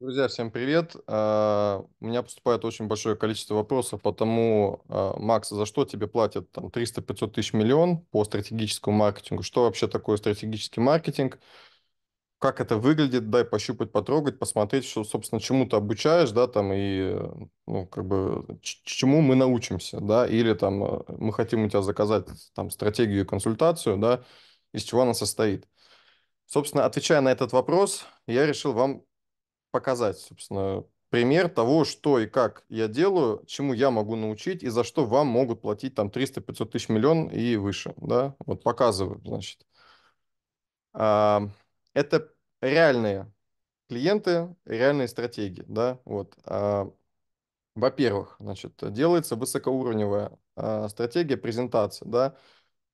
Друзья, всем привет. А, у меня поступает очень большое количество вопросов по тому, а, Макс, за что тебе платят там 300-500 тысяч миллион по стратегическому маркетингу? Что вообще такое стратегический маркетинг? Как это выглядит? Дай пощупать, потрогать, посмотреть, что, собственно, чему ты обучаешь, да, там, и, ну, как бы, чему мы научимся, да, или там а, мы хотим у тебя заказать там стратегию и консультацию, да, из чего она состоит. Собственно, отвечая на этот вопрос, я решил вам показать, собственно, пример того, что и как я делаю, чему я могу научить и за что вам могут платить там 300-500 тысяч миллион и выше, да, вот показываю, значит. А, это реальные клиенты, реальные стратегии, да, вот. А, во-первых, значит, делается высокоуровневая а, стратегия презентации, да.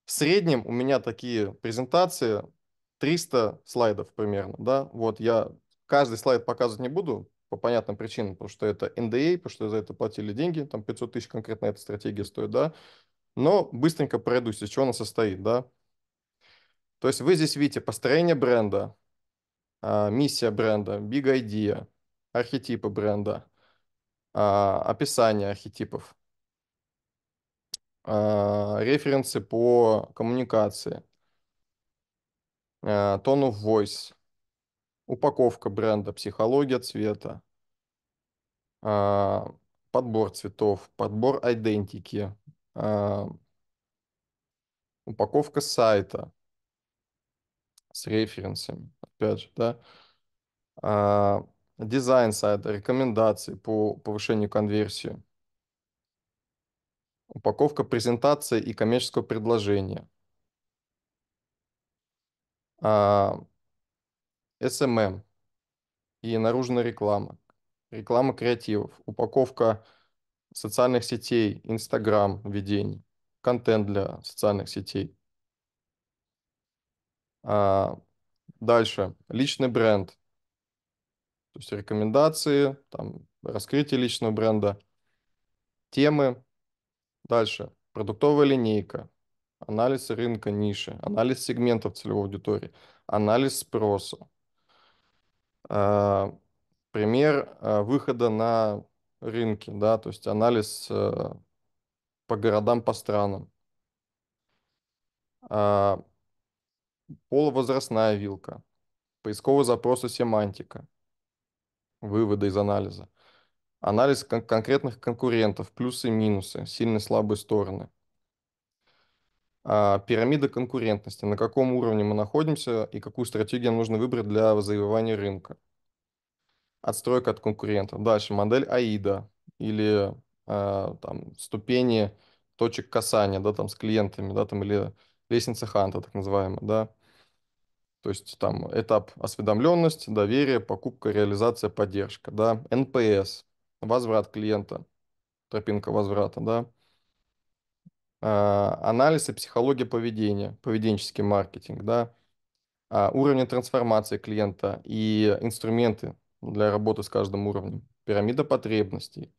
В среднем у меня такие презентации 300 слайдов примерно, да, вот я Каждый слайд показывать не буду по понятным причинам, потому что это NDA, а, потому что за это платили деньги, там 500 тысяч конкретно эта стратегия стоит, да. Но быстренько пройдусь, из чего она состоит, да. То есть вы здесь видите построение бренда, а, миссия бренда, big idea, архетипы бренда, а, описание архетипов, референсы по коммуникации, tone of voice, упаковка бренда, психология цвета, а, подбор цветов, подбор идентики, а, упаковка сайта с референсами, опять же, да, а, дизайн сайта, рекомендации по повышению конверсии, упаковка презентации и коммерческого предложения – SMM и наружная реклама, реклама креативов, упаковка социальных сетей, Инстаграм, введение контент для социальных сетей. А, дальше, личный бренд, то есть рекомендации, там, раскрытие личного бренда, темы. Дальше, продуктовая линейка, анализ рынка ниши, анализ сегментов целевой аудитории, анализ спроса, а, пример а, выхода на рынки, да, то есть анализ э, по городам, по странам. А, полувозрастная вилка, поисковые запросы семантика, выводы из анализа, анализ кон- конкретных конкурентов, плюсы и минусы, сильные и слабые стороны, а, пирамида конкурентности. На каком уровне мы находимся и какую стратегию нужно выбрать для завоевания рынка. Отстройка от конкурентов. Дальше модель АИДа или а, там, ступени точек касания, да, там с клиентами, да, там или лестница Ханта, так называемая, да. То есть там этап осведомленность, доверие, покупка, реализация, поддержка, да. НПС, возврат клиента, тропинка возврата, да. А, анализ и психология поведения, поведенческий маркетинг, да, а, уровни трансформации клиента и инструменты для работы с каждым уровнем, пирамида потребностей.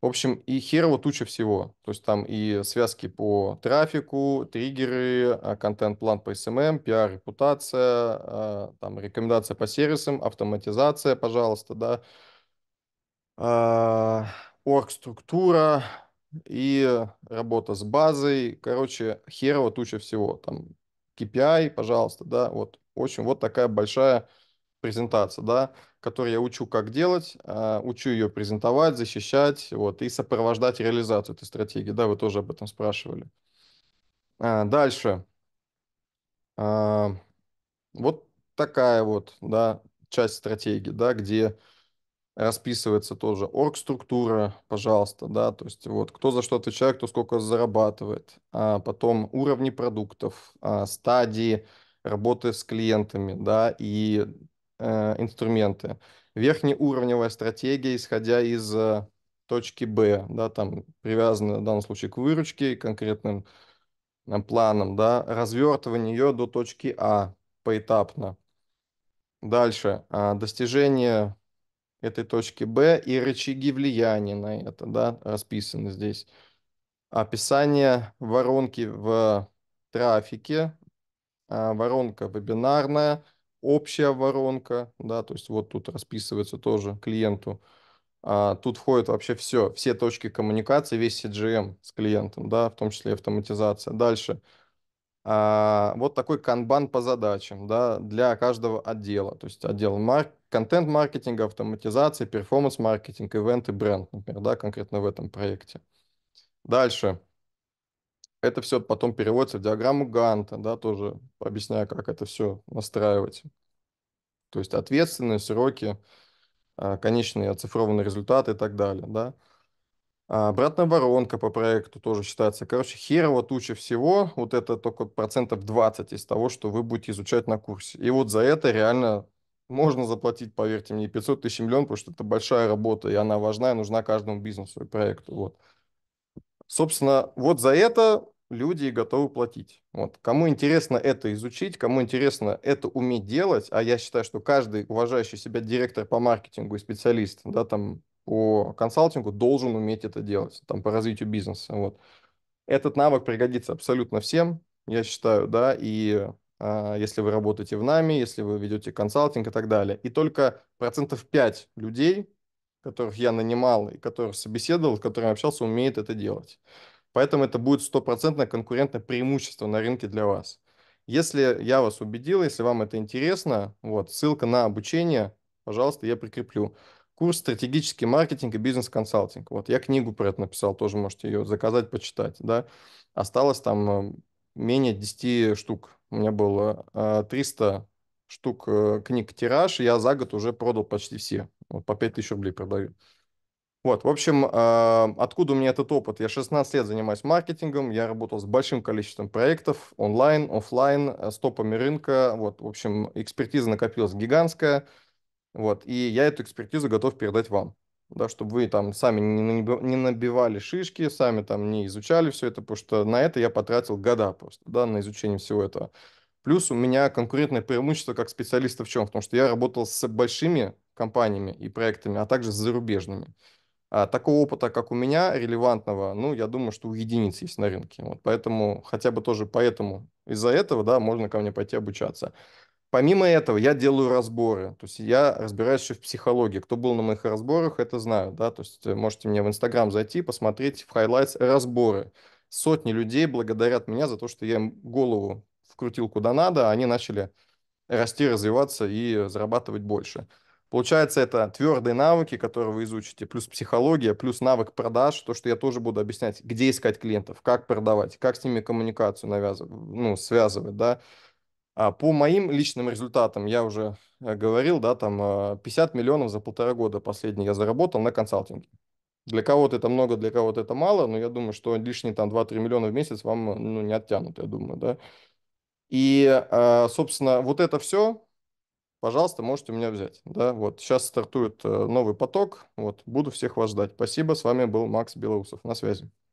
В общем, и херово туча всего. То есть там и связки по трафику, триггеры, а, контент-план по SMM, эм эм, пиар, репутация, там рекомендация по сервисам, автоматизация, пожалуйста, да, орг-структура, и работа с базой. Короче, херово, туча всего. Там KPI, пожалуйста, да, вот. В общем, вот такая большая презентация, да, которую я учу, как делать, а, учу ее презентовать, защищать, вот, и сопровождать реализацию этой стратегии, да, вы тоже об этом спрашивали. А, дальше. А, вот такая вот, да, часть стратегии, да, где расписывается тоже орг-структура, пожалуйста, да, то есть вот кто за что отвечает, кто сколько зарабатывает, а потом уровни продуктов, а стадии работы с клиентами, да, и э, инструменты. Верхнеуровневая стратегия, исходя из э, точки Б, да, там привязана в данном случае к выручке и конкретным э, планам, да, развертывание ее до точки А поэтапно. Дальше, э, достижение этой точки Б и рычаги влияния на это, да, расписаны здесь. Описание воронки в трафике, а, воронка вебинарная, общая воронка, да, то есть вот тут расписывается тоже клиенту. А, тут входит вообще все, все точки коммуникации, весь CGM эм с клиентом, да, в том числе автоматизация. Дальше а, вот такой канбан по задачам да, для каждого отдела. То есть отдел марк контент-маркетинга, автоматизации, перформанс-маркетинг, ивенты, бренд, например, да, конкретно в этом проекте. Дальше. Это все потом переводится в диаграмму Ганта, да, тоже объясняю, как это все настраивать. То есть ответственность, сроки, а, конечные оцифрованные результаты и так далее, да. А обратная воронка по проекту тоже считается. Короче, херово туча всего. Вот это только процентов 20 из того, что вы будете изучать на курсе. И вот за это реально можно заплатить, поверьте мне, 500 тысяч миллион, потому что это большая работа, и она важна и нужна каждому бизнесу и проекту. Вот. Собственно, вот за это люди и готовы платить. Вот. Кому интересно это изучить, кому интересно это уметь делать, а я считаю, что каждый уважающий себя директор по маркетингу и специалист да, там, по консалтингу должен уметь это делать, там, по развитию бизнеса. Вот. Этот навык пригодится абсолютно всем, я считаю, да, и а, если вы работаете в нами, если вы ведете консалтинг и так далее. И только процентов 5 людей, которых я нанимал и которых собеседовал, с которыми общался, умеет это делать. Поэтому это будет стопроцентное конкурентное преимущество на рынке для вас. Если я вас убедил, если вам это интересно, вот ссылка на обучение, пожалуйста, я прикреплю. Курс «Стратегический маркетинг и бизнес-консалтинг». Вот я книгу про это написал, тоже можете ее заказать, почитать. Да? Осталось там эм, менее 10 штук. У меня было 300 а, штук э, книг тираж, я за год уже продал почти все. Вот по 5000 рублей продаю. Вот, в общем, а, откуда у меня этот опыт? Я 16 лет занимаюсь маркетингом, я работал с большим количеством проектов онлайн, офлайн, э, с топами рынка. Вот, в общем, экспертиза накопилась гигантская. Вот, и я эту экспертизу готов передать вам да, чтобы вы там сами не набивали шишки, сами там не изучали все это, потому что на это я потратил года просто, да, на изучение всего этого. Плюс у меня конкурентное преимущество как специалиста в чем? В том, что я работал с большими компаниями и проектами, а также с зарубежными. А такого опыта, как у меня, релевантного, ну, я думаю, что у единиц есть на рынке. Вот поэтому, хотя бы тоже поэтому, из-за этого, да, можно ко мне пойти обучаться. Помимо этого, я делаю разборы. То есть я разбираюсь еще в психологии. Кто был на моих разборах, это знаю, Да? То есть э, можете мне в Инстаграм зайти, посмотреть в хайлайтс разборы. Сотни людей благодарят меня за то, что я им голову вкрутил куда надо, а они начали расти, развиваться и зарабатывать больше. Получается, это твердые навыки, которые вы изучите, плюс психология, плюс навык продаж, то, что я тоже буду объяснять, где искать клиентов, как продавать, как с ними коммуникацию навязывать, ну, связывать, да, а по моим личным результатам, я уже э, говорил, да, там 50 э, миллионов за полтора года последний я заработал на консалтинге. Для кого-то это много, для кого-то это мало, но я думаю, что лишние там 2-3 миллиона в месяц вам э, ну, не оттянут, я думаю, да. И, собственно, вот это все, пожалуйста, можете у меня взять, да, вот. Сейчас стартует новый поток, вот, буду всех вас ждать. Спасибо, с вами был Макс Белоусов, на связи.